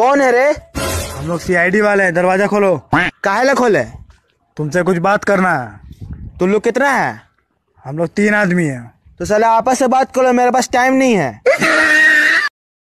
कौन है रे हम लोग सीआईडी वाले हैं दरवाजा खोलो काहे ला खोले तुमसे कुछ बात करना है तुम लोग कितना है हम लोग तीन आदमी हैं तो साले आपस से बात करो मेरे पास टाइम नहीं है